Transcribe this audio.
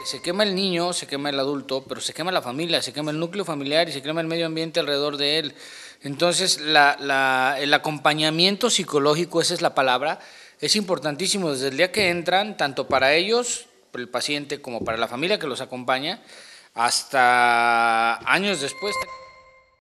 Eh, se quema el niño, se quema el adulto, pero se quema la familia, se quema el núcleo familiar y se quema el medio ambiente alrededor de él. Entonces, el acompañamiento psicológico, esa es la palabra, es importantísimo desde el día que entran, tanto para ellos, el paciente, como para la familia que los acompaña, hasta años después.